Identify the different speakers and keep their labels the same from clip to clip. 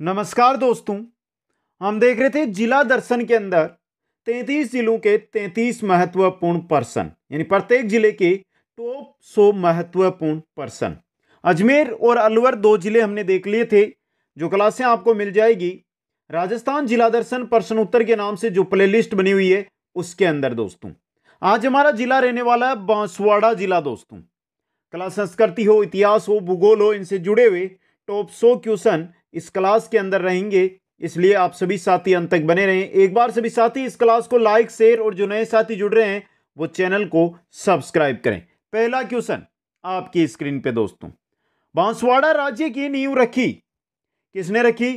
Speaker 1: नमस्कार दोस्तों हम देख रहे थे जिला दर्शन के अंदर 33 जिलों के 33 महत्वपूर्ण पर्सन यानी प्रत्येक जिले के टॉप 100 महत्वपूर्ण पर्सन अजमेर और अलवर दो जिले हमने देख लिए थे जो क्लासें आपको मिल जाएगी राजस्थान जिला दर्शन पर्सन उत्तर के नाम से जो प्लेलिस्ट बनी हुई है उसके अंदर दोस्तों आज हमारा जिला रहने वाला है बांसवाड़ा जिला दोस्तों कला संस्कृति हो इतिहास हो भूगोल हो इनसे जुड़े हुए टॉप सो क्वेश्चन इस क्लास के अंदर रहेंगे इसलिए आप सभी साथी अंत तक बने रहें एक बार सभी साथी इस क्लास को लाइक शेयर और जो नए साथी जुड़ रहे हैं वो चैनल को सब्सक्राइब करें पहला क्वेश्चन आपकी स्क्रीन पे दोस्तों बांसवाड़ा राज्य की नींव रखी किसने रखी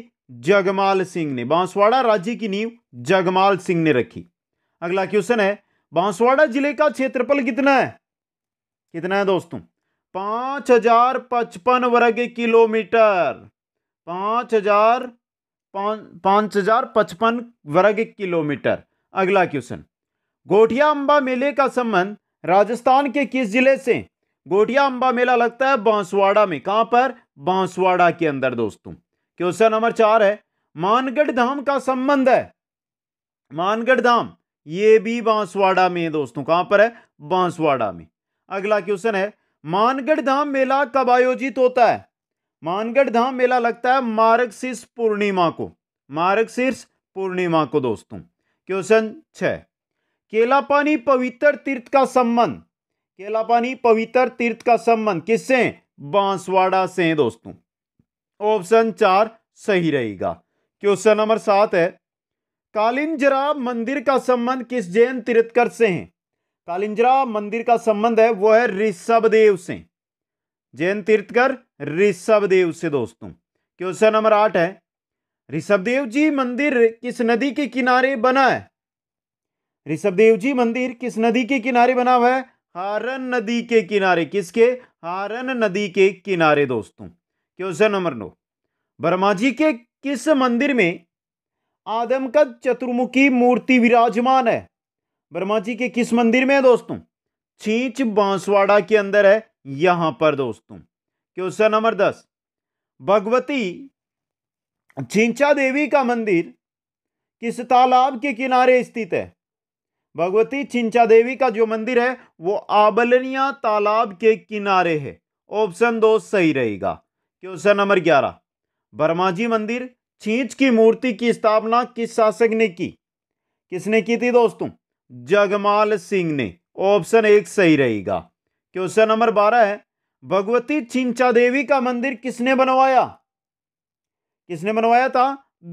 Speaker 1: जगमाल सिंह ने बांसवाड़ा राज्य की नींव जगमाल सिंह ने रखी अगला क्वेश्चन है बांसवाड़ा जिले का क्षेत्रफल कितना है कितना है दोस्तों पांच हजार पचपन वर्ग किलोमीटर पाँच हजार पाँच हजार पचपन वर्ग किलोमीटर अगला क्वेश्चन गोठिया अंबा मेले का संबंध राजस्थान के किस जिले से गोठिया अंबा मेला लगता है बांसवाड़ा में कहां पर बांसवाड़ा के अंदर दोस्तों क्वेश्चन नंबर चार है मानगढ़ धाम का संबंध है मानगढ़ धाम ये भी बांसवाड़ा में है दोस्तों कहां पर है बांसवाड़ा में अगला क्वेश्चन है मानगढ़ धाम मेला कब आयोजित होता है मानगढ़ धाम मेला लगता है शीर्ष पूर्णिमा को शीर्ष पूर्णिमा को दोस्तों क्वेश्चन छः केला पानी पवित्र तीर्थ का संबंध केला पानी पवित्र तीर्थ का संबंध किससे बांसवाड़ा से है दोस्तों ऑप्शन चार सही रहेगा क्वेश्चन नंबर सात है कालिंजरा मंदिर का संबंध किस जैन तीर्थकर से है कालिंजरा मंदिर का संबंध है वो है ऋषभदेव से जैन तीर्थकर ऋषभ देव से दोस्तों क्वेश्चन नंबर आठ है ऋषभदेव जी मंदिर किस नदी के किनारे बना है ऋषभदेव जी मंदिर किस नदी के किनारे बना हुआ है हारन नदी के किनारे किसके हारन नदी के किनारे दोस्तों क्वेश्चन नंबर नौ ब्रह्मा जी के किस मंदिर में आदम का चतुर्मुखी मूर्ति विराजमान है ब्रह्मा जी के किस मंदिर में है दोस्तों छींच बांसवाड़ा के अंदर है यहां पर दोस्तों क्वेश्चन नंबर दस भगवती चिंचा देवी का मंदिर किस तालाब के किनारे स्थित है भगवती चिंचा देवी का जो मंदिर है वो आबलनिया तालाब के किनारे है ऑप्शन दो सही रहेगा क्वेश्चन नंबर ग्यारह बर्माजी मंदिर छींच की मूर्ति की स्थापना किस शासक ने की किसने की थी दोस्तों जगमाल सिंह ने ऑप्शन एक सही रहेगा क्वेश्चन नंबर बारह है भगवती चिंचा देवी का मंदिर किसने बनवाया किसने बनवाया था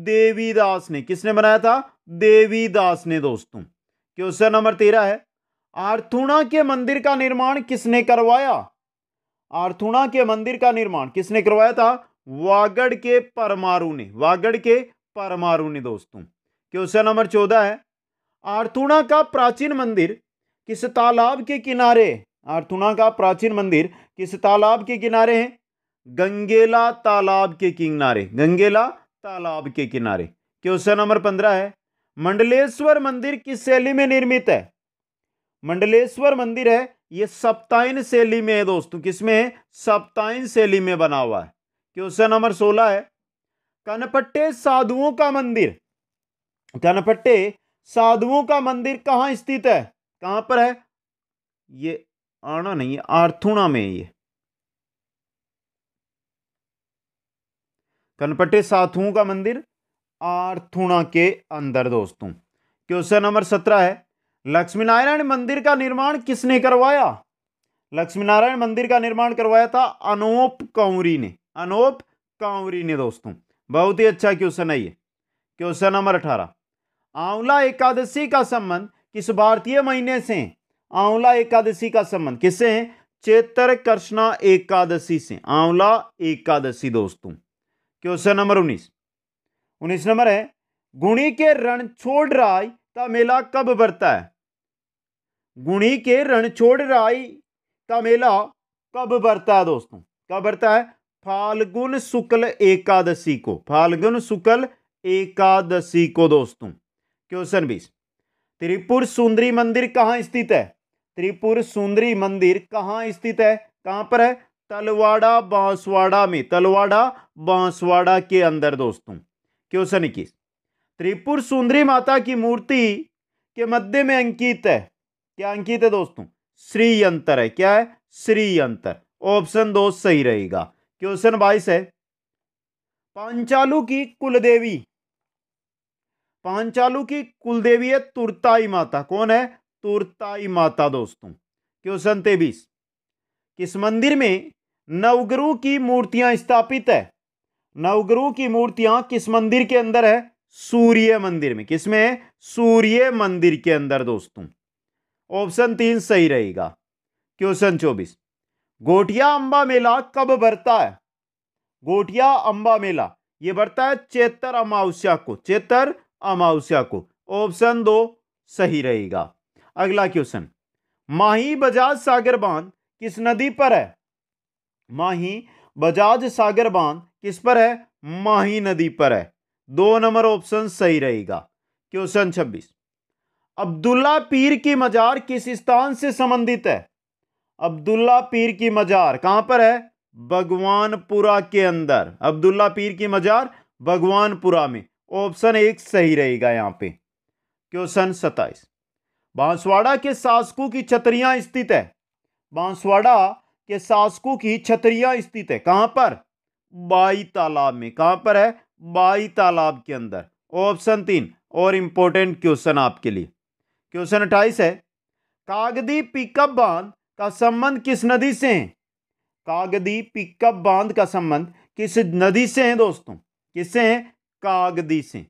Speaker 1: देवीदास ने किसने बनाया था देवीदास ने दोस्तों क्वेश्चन नंबर तेरह है आर्थुणा के मंदिर का निर्माण किसने करवाया आर्थुणा के मंदिर का निर्माण किसने करवाया था वागड़ के परमारु ने वागड़ के परमारु ने दोस्तों क्वेश्चन नंबर चौदह है आर्थुणा का प्राचीन मंदिर किस तालाब के किनारे आर्थुणा का प्राचीन मंदिर किस तालाब के किनारे है गंगेला तालाब के किनारे गंगेला तालाब के किनारे क्वेश्चन नंबर पंद्रह है मंडलेश्वर मंदिर किस शैली में निर्मित है मंडलेश्वर मंदिर है ये सप्ताइन शैली में है दोस्तों किसमें है सप्ताइन शैली में बना हुआ है क्वेश्चन नंबर सोलह है कनपट्टे साधुओं का मंदिर कनपट्टे साधुओं का मंदिर कहाँ स्थित है कहाँ पर है ये आना नहीं है आर्थुणा में ये कनपटे साथुओं का मंदिर आर्थुणा के अंदर दोस्तों क्वेश्चन नंबर सत्रह है लक्ष्मीनारायण मंदिर का निर्माण किसने करवाया लक्ष्मी नारायण मंदिर का निर्माण करवाया था अनोप कौरी ने अनोप कौरी ने दोस्तों बहुत ही अच्छा क्वेश्चन है ये क्वेश्चन नंबर अठारह आंवला एकादशी का संबंध किस भारतीय महीने से है आंवला एकादशी का संबंध किससे है चेतर कृष्णा एकादशी से आंवला एकादशी दोस्तों क्वेश्चन नंबर उन्नीस उन्नीस नंबर है गुणी के रण छोड़ राय का मेला कब बढ़ता है गुणी के रण छोड़ राय का मेला कब बढ़ता है दोस्तों कब बढ़ता है फाल्गुन शुक्ल एकादशी को फाल्गुन शुक्ल एकादशी को दोस्तों क्वेश्चन बीस त्रिपुर सुंदरी मंदिर कहाँ स्थित है त्रिपुर सुंदरी मंदिर कहाँ स्थित है कहाँ पर है तलवाड़ा बांसवाड़ा में तलवाड़ा बांसवाड़ा के अंदर दोस्तों क्वेश्चन इक्कीस त्रिपुर सुंदरी माता की मूर्ति के मध्य में अंकित है क्या अंकित है दोस्तों श्री अंतर है क्या है श्री अंतर ऑप्शन दो सही रहेगा क्वेश्चन बाईस है पांचालू की कुलदेवी पांचालू की कुलदेवी है तुरताई माता कौन है तुरताई माता दोस्तों क्वेश्चन तेबीस किस मंदिर में नवगुरु की मूर्तियां स्थापित है नवगुरु की मूर्तियां किस मंदिर के अंदर है सूर्य मंदिर में किसमें सूर्य मंदिर के अंदर दोस्तों ऑप्शन तीन सही रहेगा क्वेश्चन चौबीस गोटिया अंबा मेला कब बढ़ता है गोटिया अंबा मेला यह बढ़ता है चेतर अमावस्या को चेतर अमावस्या को ऑप्शन दो सही रहेगा अगला क्वेश्चन माही बजाज सागर बांध किस नदी पर है माही बजाज सागर बांध किस पर है माही नदी पर है दो नंबर ऑप्शन सही रहेगा क्वेश्चन छब्बीस अब्दुल्ला पीर की मजार किस स्थान से संबंधित है अब्दुल्ला पीर की मजार कहां पर है भगवानपुरा के अंदर अब्दुल्ला पीर की मजार भगवानपुरा में ऑप्शन एक सही रहेगा यहां पे क्वेश्चन सत्ताईस बांसवाड़ा के शासकों की छतरियां स्थित है बांसवाड़ा के शासकों की छतरियां स्थित है कहां पर बाई तालाब में कहां पर है बाई तालाब के अंदर ऑप्शन तीन और इंपॉर्टेंट क्वेश्चन आपके लिए क्वेश्चन अट्ठाईस है कागदी पिकअप बांध का संबंध किस नदी से है कागदी पिकअप बांध का संबंध किस नदी से है दोस्तों किससे है कागदी से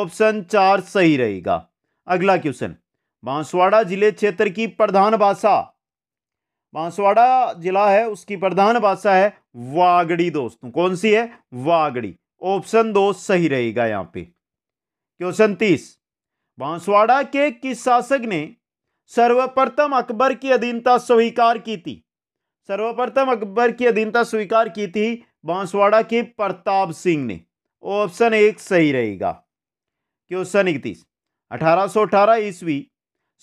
Speaker 1: ऑप्शन चार सही रहेगा अगला क्वेश्चन बांसवाड़ा जिले क्षेत्र की प्रधान भाषा बांसवाड़ा जिला है उसकी प्रधान भाषा है वागड़ी दोस्तों कौन सी है वागड़ी ऑप्शन दो सही रहेगा यहाँ पे क्वेश्चन तीस बांसवाड़ा के किस शासक ने सर्वप्रथम अकबर की अधीनता स्वीकार की थी सर्वप्रथम अकबर की अधीनता स्वीकार की थी बांसवाड़ा के प्रताप सिंह ने ऑप्शन एक सही रहेगा क्वेश्चन इकतीस अठारह सौ अठारह ईस्वी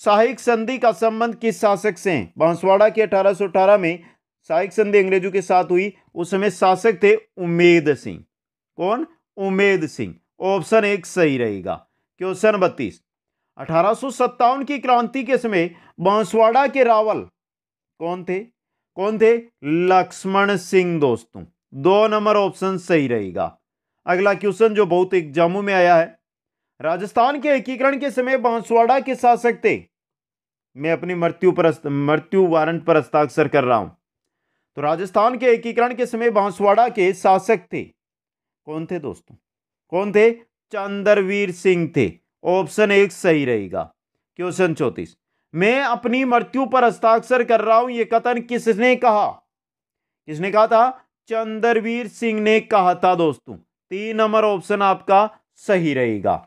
Speaker 1: सहायक संधि का संबंध किस शासक से है बांसवाड़ा के 1818 में सहायक संधि अंग्रेजों के साथ हुई उस समय शासक थे उमेद सिंह कौन उमेद सिंह ऑप्शन एक सही रहेगा क्वेश्चन बत्तीस अठारह की क्रांति के समय बांसवाड़ा के रावल कौन थे कौन थे लक्ष्मण सिंह दोस्तों दो नंबर ऑप्शन सही रहेगा अगला क्वेश्चन जो बहुत एग्जामों में आया है राजस्थान के एकीकरण के समय बांसवाड़ा के शासक थे मैं अपनी मृत्यु पर मृत्यु वारंट पर हस्ताक्षर कर रहा हूं तो राजस्थान के एकीकरण के समय बांसवाड़ा के शासक थे कौन थे दोस्तों कौन थे चंद्रवीर सिंह थे ऑप्शन एक सही रहेगा क्वेश्चन चौतीस मैं अपनी मृत्यु पर हस्ताक्षर कर रहा हूं यह कथन किसने कहा किसने कहा था चंद्रवीर सिंह ने कहा था दोस्तों तीन नंबर ऑप्शन आपका सही रहेगा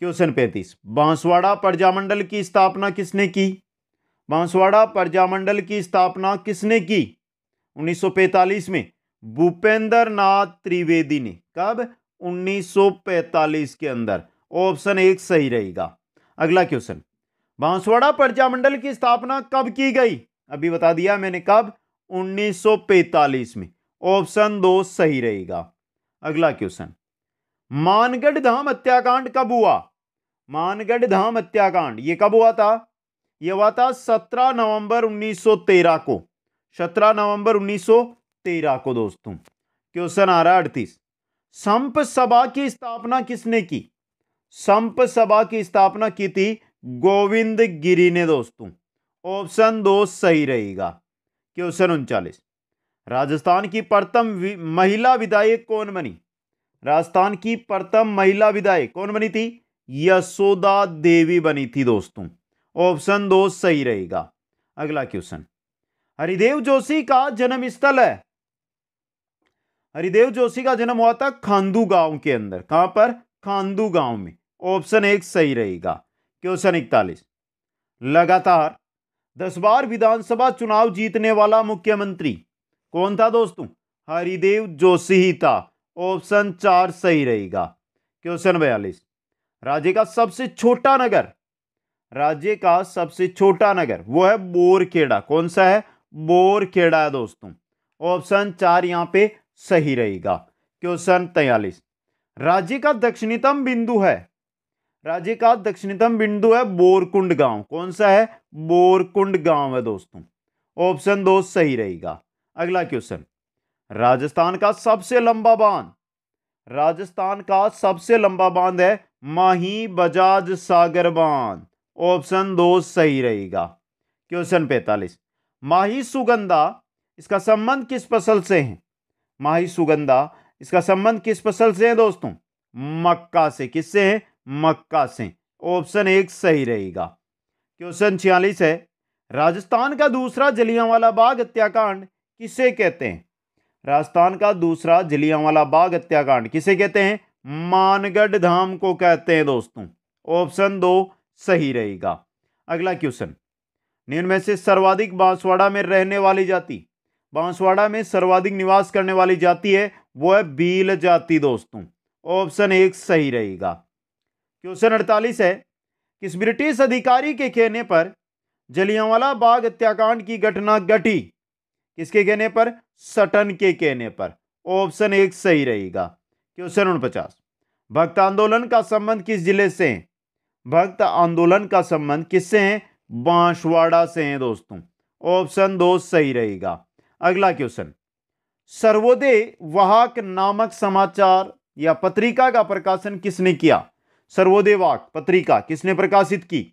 Speaker 1: क्वेश्चन पैंतीस बांसवाड़ा प्रजामंडल की स्थापना किसने की बांसवाड़ा प्रजामंडल की स्थापना किसने की 1945 में भूपेंद्र नाथ त्रिवेदी ने कब 1945 के अंदर ऑप्शन एक सही रहेगा अगला क्वेश्चन बांसवाड़ा प्रजामंडल की स्थापना कब की गई अभी बता दिया मैंने कब 1945 में ऑप्शन दो सही रहेगा अगला क्वेश्चन मानगढ़ धाम हत्याकांड कब हुआ मानगढ़ धाम हत्याकांड ये कब हुआ था ये हुआ था 17 नवंबर 1913 को 17 नवंबर 1913 को दोस्तों क्वेश्चन आ रहा है अड़तीस संप सभा की स्थापना किसने की संप सभा की स्थापना की थी गोविंद गिरी ने दोस्तों ऑप्शन दो सही रहेगा क्वेश्चन उनचालीस राजस्थान की प्रथम महिला विधायक कौन बनी राजस्थान की प्रथम महिला विधायक कौन बनी थी यशोदा देवी बनी थी दोस्तों ऑप्शन दो सही रहेगा अगला क्वेश्चन हरिदेव जोशी का जन्म स्थल है हरिदेव जोशी का जन्म हुआ था खांदू गांव के अंदर कहां पर खांदू गांव में ऑप्शन एक सही रहेगा क्वेश्चन इकतालीस लगातार दस बार विधानसभा चुनाव जीतने वाला मुख्यमंत्री कौन था दोस्तों हरिदेव जोशी ही था ऑप्शन चार सही रहेगा क्वेश्चन बयालीस राज्य का सबसे छोटा नगर राज्य का सबसे छोटा नगर वो है बोरखेड़ा कौन सा है बोरखेड़ा है दोस्तों ऑप्शन चार यहाँ पे सही रहेगा क्वेश्चन तैयलीस राज्य का दक्षिणतम बिंदु है राज्य का दक्षिणतम बिंदु है बोरकुंड गांव कौन सा है बोरकुंड गांव है दोस्तों ऑप्शन दो सही रहेगा अगला क्वेश्चन राजस्थान का सबसे लंबा बांध राजस्थान का सबसे लंबा बांध है माही बजाज सागर बांध ऑप्शन दो सही रहेगा क्वेश्चन पैंतालीस माही सुगंधा इसका संबंध किस फसल से है माही सुगंधा इसका संबंध किस फसल से है दोस्तों मक्का से किससे है मक्का से ऑप्शन एक सही रहेगा क्वेश्चन छियालीस है राजस्थान का दूसरा जलियांवाला बाग हत्याकांड किसे कहते हैं राजस्थान का दूसरा जलियांवाला बाग हत्याकांड किसे कहते हैं मानगढ़ धाम को कहते हैं दोस्तों ऑप्शन दो सही रहेगा अगला क्वेश्चन निम्न में से सर्वाधिक बांसवाड़ा में रहने वाली जाति बांसवाड़ा में सर्वाधिक निवास करने वाली जाति है वो है बील जाति दोस्तों ऑप्शन एक सही रहेगा क्वेश्चन अड़तालीस है किस ब्रिटिश अधिकारी के कहने पर जलियांवाला बाग हत्याकांड की घटना घटी किसके कहने पर सटन के कहने पर ऑप्शन एक सही रहेगा क्वेश्चन उनपचास भक्त आंदोलन का संबंध किस जिले से है भक्त आंदोलन का संबंध किससे है बांसवाड़ा से है दोस्तों ऑप्शन दो सही रहेगा अगला क्वेश्चन सर्वोदय वाहक नामक समाचार या पत्रिका का प्रकाशन किसने किया सर्वोदय वाहक पत्रिका किसने प्रकाशित की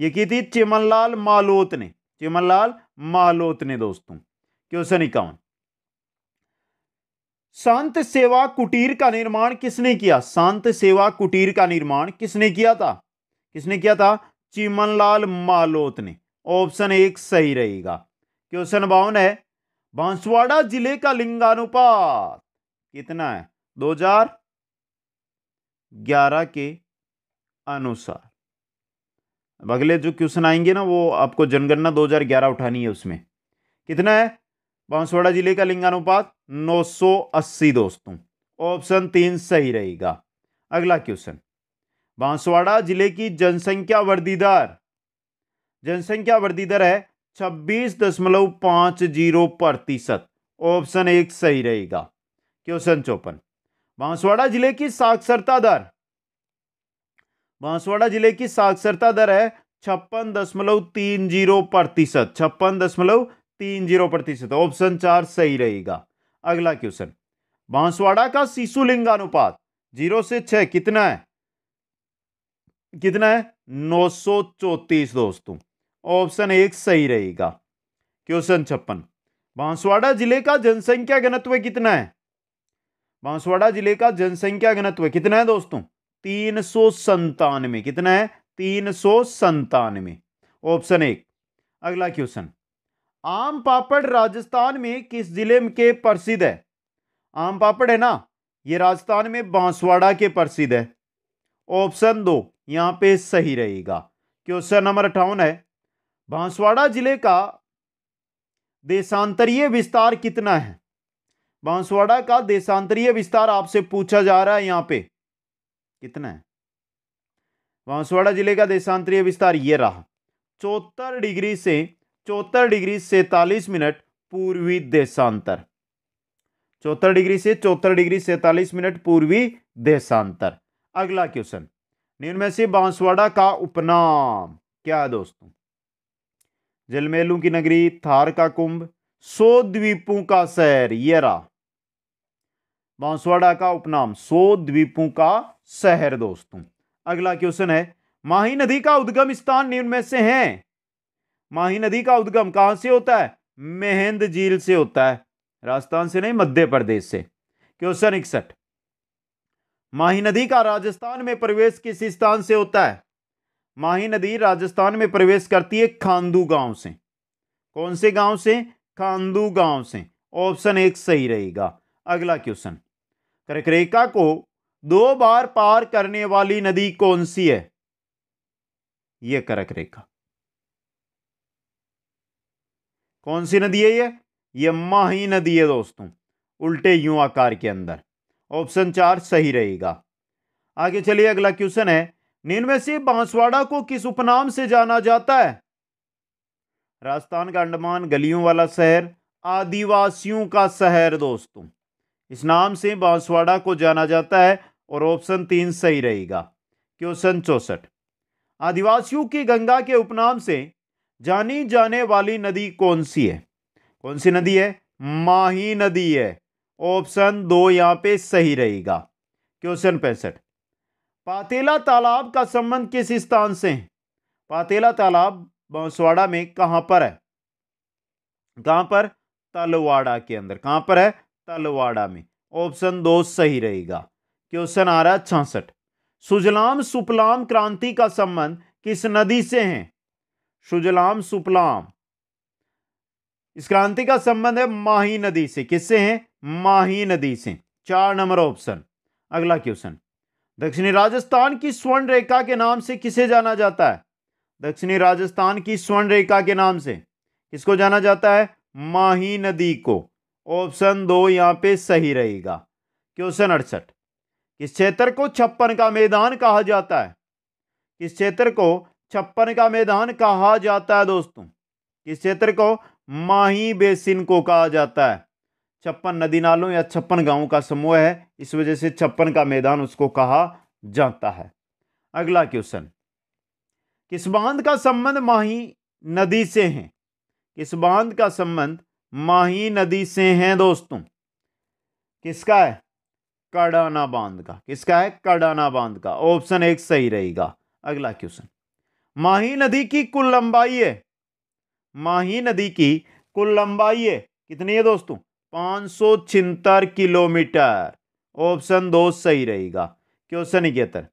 Speaker 1: यह की थी चिमनलाल मालोत ने चिमनलाल मालोत ने दोस्तों क्वेश्चन इक्यावन शांत सेवा कुटीर का निर्माण किसने किया शांत सेवा कुटीर का निर्माण किसने किया था किसने किया था चिमनलाल मालोत ने ऑप्शन एक सही रहेगा क्वेश्चन बावन है बांसवाड़ा जिले का लिंगानुपात कितना है 2011 के अनुसार अगले जो क्वेश्चन आएंगे ना वो आपको जनगणना 2011 उठानी है उसमें कितना है बांसवाड़ा जिले का लिंगानुपात 980 दोस्तों ऑप्शन तीन सही रहेगा अगला क्वेश्चन बांसवाड़ा जिले की जनसंख्या वृद्धि दर जनसंख्या वृद्धि दर है छब्बीस दशमलव पांच जीरो प्रतिशत ऑप्शन एक सही रहेगा क्वेश्चन चौपन बांसवाड़ा जिले की साक्षरता दर बांसवाड़ा जिले की साक्षरता दर है छप्पन दशमलव तीन जीरो प्रतिशत छप्पन दशमलव तीन जीरो प्रतिशत ऑप्शन चार सही रहेगा अगला क्वेश्चन बांसवाड़ा का शिशु अनुपात जीरो से छ कितना है कितना है नौ सौ चौतीस दोस्तों ऑप्शन एक सही रहेगा क्वेश्चन छप्पन बांसवाड़ा जिले का जनसंख्या घनत्व कितना है बांसवाड़ा जिले का जनसंख्या घनत्व कितना है दोस्तों तीन सौ संतानवे कितना है तीन सौ संतानवे ऑप्शन एक अगला क्वेश्चन आम पापड़ राजस्थान में किस जिले के प्रसिद्ध है आम पापड़ है ना ये राजस्थान में बांसवाड़ा के प्रसिद्ध है ऑप्शन दो यहाँ पे सही रहेगा क्वेश्चन नंबर अठावन है बांसवाड़ा जिले का देशांतरीय विस्तार कितना है बांसवाड़ा का देशांतरीय विस्तार आपसे पूछा जा रहा है यहाँ पे कितना है बांसवाड़ा जिले का देशांतरीय विस्तार ये रहा चौहत्तर डिग्री से चौहत्तर डिग्री सैंतालीस मिनट पूर्वी देशांतर चौहत्तर डिग्री से चौहत्तर डिग्री सैंतालीस मिनट पूर्वी देशांतर अगला क्वेश्चन निम्न में से बांसवाड़ा का उपनाम क्या है दोस्तों जलमेलू की नगरी थार का कुंभ सो द्वीपों का शहर यरा बांसवाड़ा का उपनाम सो द्वीपों का शहर दोस्तों अगला क्वेश्चन है माही नदी का उद्गम स्थान निम्न में से है माही नदी का उद्गम कहाँ से होता है मेहंद झील से होता है राजस्थान से नहीं मध्य प्रदेश से क्वेश्चन इकसठ माही नदी का राजस्थान में प्रवेश किस स्थान से होता है माही नदी राजस्थान में प्रवेश करती है खांदू गांव से कौन से गांव से खांदू गांव से ऑप्शन एक सही रहेगा अगला क्वेश्चन करकरेका को दो बार पार करने वाली नदी कौन सी है यह करक कौन सी नदी है ये ये माही नदी है दोस्तों उल्टे यूं आकार के अंदर ऑप्शन चार सही रहेगा आगे चलिए अगला क्वेश्चन है निन्मे से बांसवाड़ा को किस उपनाम से जाना जाता है राजस्थान का अंडमान गलियों वाला शहर आदिवासियों का शहर दोस्तों इस नाम से बांसवाड़ा को जाना जाता है और ऑप्शन तीन सही रहेगा क्वेश्चन चौसठ आदिवासियों के गंगा के उपनाम से जानी जाने वाली नदी कौन सी है कौन सी नदी है माही नदी है ऑप्शन दो यहाँ पे सही रहेगा क्वेश्चन पैंसठ पातेला तालाब का संबंध किस स्थान से है पातेला तालाब बांसवाड़ा में कहाँ पर है कहाँ पर तलवाड़ा के अंदर कहाँ पर है तलवाड़ा में ऑप्शन दो सही रहेगा क्वेश्चन आ रहा है छसठ सुजलाम सुपलाम क्रांति का संबंध किस नदी से है सुजलाम सुपलाम इस क्रांति का संबंध है माही नदी से किससे है माही नदी से चार नंबर ऑप्शन अगला क्वेश्चन दक्षिणी राजस्थान की स्वर्ण रेखा के नाम से किसे जाना जाता है दक्षिणी राजस्थान की स्वर्ण रेखा के नाम से किसको जाना जाता है माही नदी को ऑप्शन दो यहां पे सही रहेगा क्वेश्चन अड़सठ किस क्षेत्र को छप्पन का मैदान कहा जाता है किस क्षेत्र को छप्पन का मैदान कहा जाता है दोस्तों किस क्षेत्र को माही बेसिन को कहा जाता है छप्पन नदी नालों या छप्पन गांव का समूह है इस वजह से छप्पन का मैदान उसको कहा जाता है अगला क्वेश्चन किस बांध का संबंध माही नदी से है किस बांध का संबंध माही नदी से है दोस्तों किसका है कड़ाना बांध का किसका है कड़ाना बांध का ऑप्शन एक सही रहेगा अगला क्वेश्चन माही नदी की कुल लंबाई है माही नदी की कुल लंबाई है कितनी है दोस्तों पाँच सौ छिहत्तर किलोमीटर ऑप्शन दो सही रहेगा क्वेश्चन इकहत्तर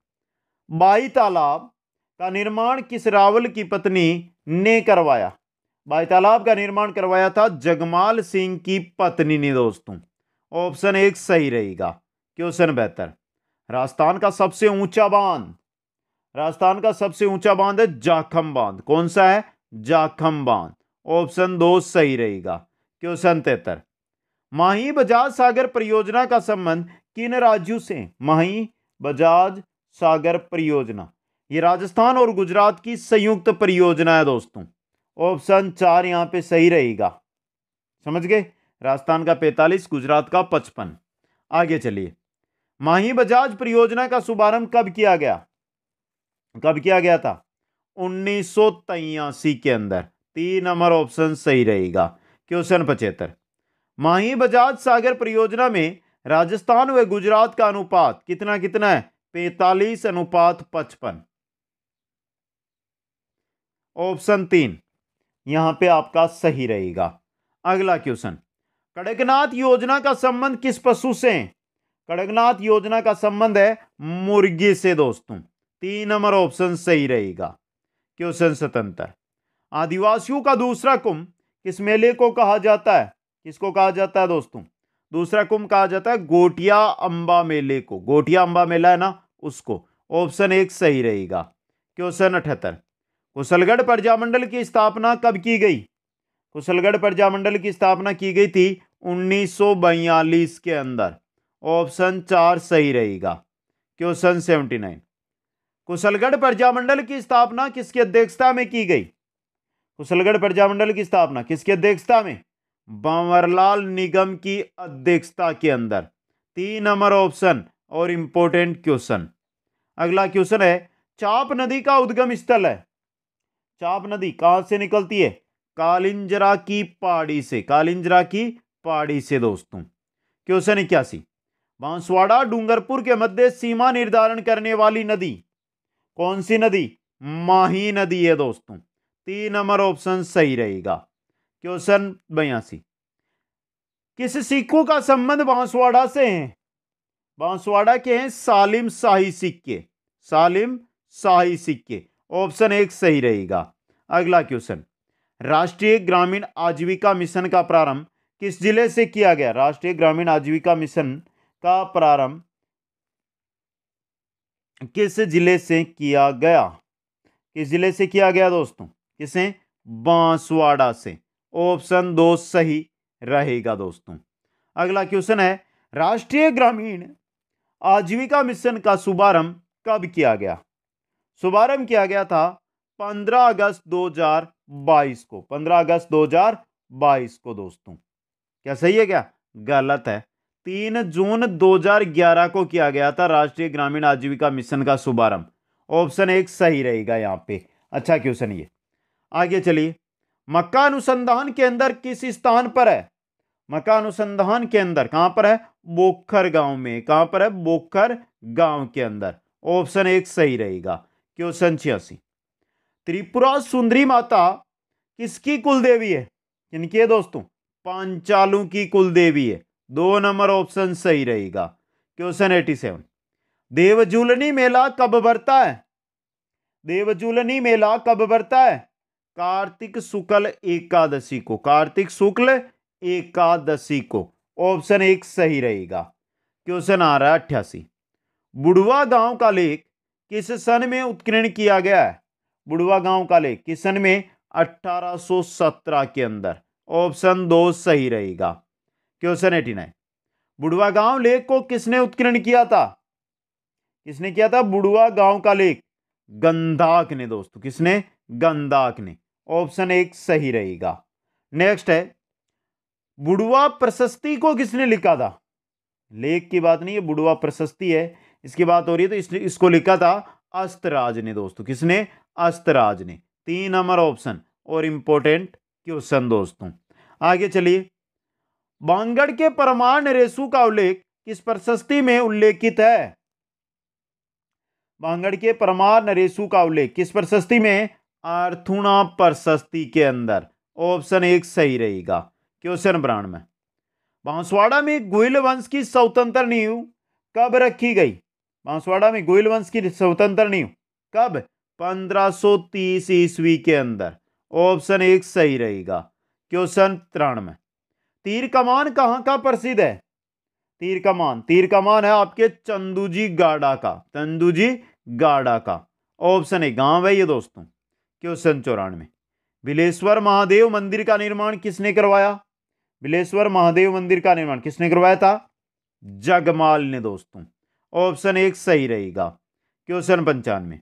Speaker 1: बाई तालाब का निर्माण किस रावल की पत्नी ने करवाया बाई तालाब का निर्माण करवाया था जगमाल सिंह की पत्नी ने दोस्तों ऑप्शन एक सही रहेगा क्वेश्चन बेहतर राजस्थान का सबसे ऊंचा बांध राजस्थान का सबसे ऊंचा बांध है जाखम बांध कौन सा है जाखम बांध ऑप्शन दो सही रहेगा क्वेश्चन तिहत्तर माही बजाज सागर परियोजना का संबंध किन राज्यों से माही बजाज सागर परियोजना ये राजस्थान और गुजरात की संयुक्त परियोजना है दोस्तों ऑप्शन चार यहाँ पे सही रहेगा समझ गए राजस्थान का 45 गुजरात का 55 आगे चलिए माही बजाज परियोजना का शुभारंभ कब किया गया कब किया गया था उन्नीस के अंदर तीन नंबर ऑप्शन सही रहेगा क्वेश्चन पचहत्तर माही बजाज सागर परियोजना में राजस्थान व गुजरात का अनुपात कितना कितना है पैतालीस अनुपात पचपन ऑप्शन तीन यहां पे आपका सही रहेगा अगला क्वेश्चन कड़कनाथ योजना का संबंध किस पशु से है कड़कनाथ योजना का संबंध है मुर्गी से दोस्तों तीन नंबर ऑप्शन सही रहेगा क्वेश्चन स्वतंत्र आदिवासियों का दूसरा कुंभ किस मेले को कहा जाता है किसको कहा जाता है दोस्तों दूसरा कुंभ कहा जाता है गोटिया अंबा मेले को गोटिया अंबा मेला है ना उसको ऑप्शन एक सही रहेगा क्वेश्चन अठहत्तर कुशलगढ़ प्रजामंडल की स्थापना कब की गई कुशलगढ़ प्रजामंडल की स्थापना की गई थी उन्नीस के अंदर ऑप्शन चार सही रहेगा question seventy nine Kushalgarh Prajamandal की स्थापना किसकी अध्यक्षता में की गई कुशलगढ़ प्रजामंडल की स्थापना किसकी अध्यक्षता में कंवरलाल निगम की अध्यक्षता के अंदर तीन नंबर ऑप्शन और इम्पोर्टेंट क्वेश्चन अगला क्वेश्चन है चाप नदी का उद्गम स्थल है चाप नदी कहां से निकलती है कालिंजरा की पहाड़ी से कालिंजरा की पहाड़ी से दोस्तों क्वेश्चन इक्यासी बांसवाड़ा डूंगरपुर के मध्य सीमा निर्धारण करने वाली नदी कौन सी नदी माही नदी है दोस्तों तीन नंबर ऑप्शन सही रहेगा क्वेश्चन बयासी किस सिखों का संबंध बांसवाड़ा से है बांसवाड़ा के हैं सालिम शाही सिक्के सालिम शाही सिक्के ऑप्शन एक सही रहेगा अगला क्वेश्चन राष्ट्रीय ग्रामीण आजीविका मिशन का प्रारंभ किस जिले से किया गया राष्ट्रीय ग्रामीण आजीविका मिशन का प्रारंभ किस ज़िले से किया गया किस ज़िले से किया गया दोस्तों किसे बांसवाड़ा से ऑप्शन दो सही रहेगा दोस्तों अगला क्वेश्चन है राष्ट्रीय ग्रामीण आजीविका मिशन का शुभारंभ कब किया गया शुभारंभ किया गया था 15 अगस्त 2022 को 15 अगस्त 2022 को दोस्तों क्या सही है क्या गलत है तीन जून 2011 को किया गया था राष्ट्रीय ग्रामीण आजीविका मिशन का शुभारंभ ऑप्शन एक सही रहेगा यहाँ पे अच्छा क्वेश्चन ये आगे चलिए मक्का अनुसंधान केंद्र किस स्थान पर है मक्का अनुसंधान के अंदर कहां पर है बोखर गांव में कहां पर है बोखर गांव के अंदर ऑप्शन एक सही रहेगा क्वेश्चन छियासी त्रिपुरा सुंदरी माता किसकी कुल देवी है इनकी है दोस्तों पांचालू की कुल देवी है दो नंबर ऑप्शन सही रहेगा क्वेश्चन एटी सेवन देवजूलनी मेला कब भरता है देवजूलनी मेला कब भरता है कार्तिक शुक्ल एकादशी को कार्तिक शुक्ल एकादशी को ऑप्शन एक सही रहेगा क्वेश्चन आ रहा है अट्ठासी बुढ़वा गांव का लेख किस सन में उत्कीर्ण किया गया है बुढ़वा गांव का लेख किस सन में 1817 के अंदर ऑप्शन दो सही रहेगा क्वेश्चन एटी नाइन बुढ़वा गांव लेक को किसने उत्कीर्ण किया था किसने किया था बुढ़वा गांव का लेक गंधाक ने दोस्तों किसने गंधाक ने ऑप्शन एक सही रहेगा नेक्स्ट है बुढ़वा प्रशस्ति को किसने लिखा था लेख की बात नहीं है बुढ़वा प्रशस्ति है इसकी बात हो रही है तो इसने इसको लिखा था अस्तराज ने दोस्तों किसने अस्तराज ने तीन नंबर ऑप्शन और इंपॉर्टेंट क्वेश्चन दोस्तों आगे चलिए बांगड़ के परमाण रेशु का उल्लेख किस प्रशस्ति में उल्लेखित है बांगड़ के परमाण रेशु का उल्लेख किस प्रशस्ति में अर्थुणा प्रशस्ति के अंदर ऑप्शन एक सही रहेगा क्वेश्चन ब्रांड में बांसवाड़ा में गोयल वंश की स्वतंत्र नींव कब रखी गई बांसवाड़ा में गोयल वंश की स्वतंत्र नींव कब 1530 ईस्वी के अंदर ऑप्शन एक सही रहेगा क्वेश्चन तिरानवे तीर कमान कहाँ का प्रसिद्ध है तीर कमान तीर कमान है आपके चंदूजी गाड़ा का चंदूजी गाड़ा का ऑप्शन है गांव है ये दोस्तों क्वेश्चन चौरानवे बिलेश्वर महादेव मंदिर का निर्माण किसने करवाया बिलेश्वर महादेव मंदिर का निर्माण किसने करवाया था जगमाल ने दोस्तों ऑप्शन एक सही रहेगा क्वेश्चन पंचानवे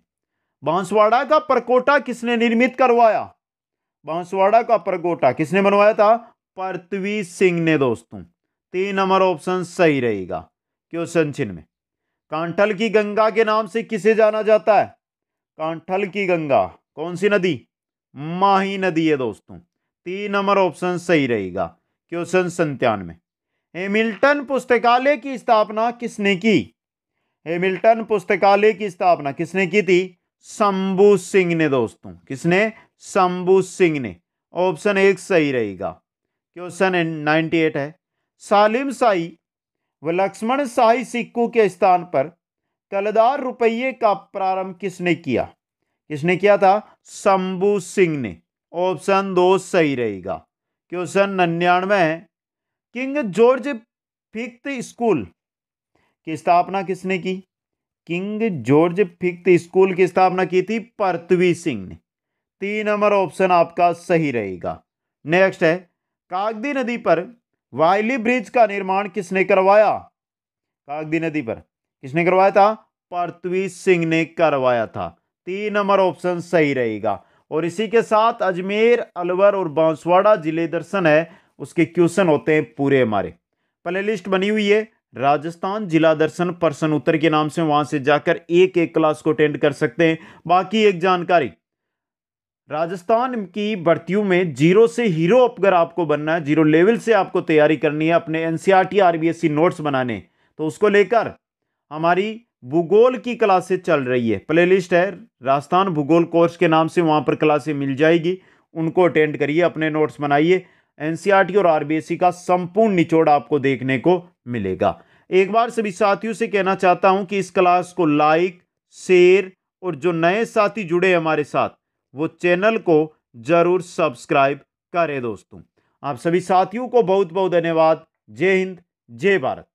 Speaker 1: बांसवाड़ा का परकोटा किसने निर्मित करवाया बांसवाड़ा का परकोटा किसने बनवाया था पृथ्वी सिंह ने दोस्तों तीन नंबर ऑप्शन सही रहेगा क्वेश्चन चिन्ह में कांठल की गंगा के नाम से किसे जाना जाता है कांठल की गंगा कौन सी नदी माही नदी है दोस्तों तीन नंबर ऑप्शन सही रहेगा क्वेश्चन संतानवे हेमिल्टन पुस्तकालय की स्थापना किसने की हेमिल्टन पुस्तकालय की स्थापना किसने की थी शंभू सिंह ने दोस्तों किसने शंभू सिंह ने ऑप्शन एक सही रहेगा क्वेश्चन नाइन्टी एट है सालिम साई व लक्ष्मण शाही सिक्कू के स्थान पर कलदार रुपये का प्रारंभ किसने किया किसने किया था शंभू सिंह ने ऑप्शन दो सही रहेगा क्वेश्चन नन्यानवे है किंग जॉर्ज फिक्त स्कूल की स्थापना किसने की किंग जॉर्ज फिक्त स्कूल की स्थापना की थी पृथ्वी सिंह ने तीन नंबर ऑप्शन आपका सही रहेगा नेक्स्ट है कागदी नदी पर वायली ब्रिज का निर्माण किसने करवाया कागदी नदी पर किसने करवाया था पृथ्वी सिंह ने करवाया था तीन नंबर ऑप्शन सही रहेगा और इसी के साथ अजमेर अलवर और बांसवाड़ा जिले दर्शन है उसके क्वेश्चन होते हैं पूरे हमारे प्ले लिस्ट बनी हुई है राजस्थान जिला दर्शन पर्सन उत्तर के नाम से वहां से जाकर एक एक क्लास को अटेंड कर सकते हैं बाकी एक जानकारी राजस्थान की भर्तियों में जीरो से हीरो अगर आपको बनना है जीरो लेवल से आपको तैयारी करनी है अपने एन सी नोट्स बनाने तो उसको लेकर हमारी भूगोल की क्लासेस चल रही है प्लेलिस्ट है राजस्थान भूगोल कोर्स के नाम से वहाँ पर क्लासें मिल जाएगी उनको अटेंड करिए अपने नोट्स बनाइए एन और आर का संपूर्ण निचोड़ आपको देखने को मिलेगा एक बार सभी साथियों से कहना चाहता हूँ कि इस क्लास को लाइक शेयर और जो नए साथी जुड़े हमारे साथ वो चैनल को ज़रूर सब्सक्राइब करें दोस्तों आप सभी साथियों को बहुत बहुत धन्यवाद जय हिंद जय भारत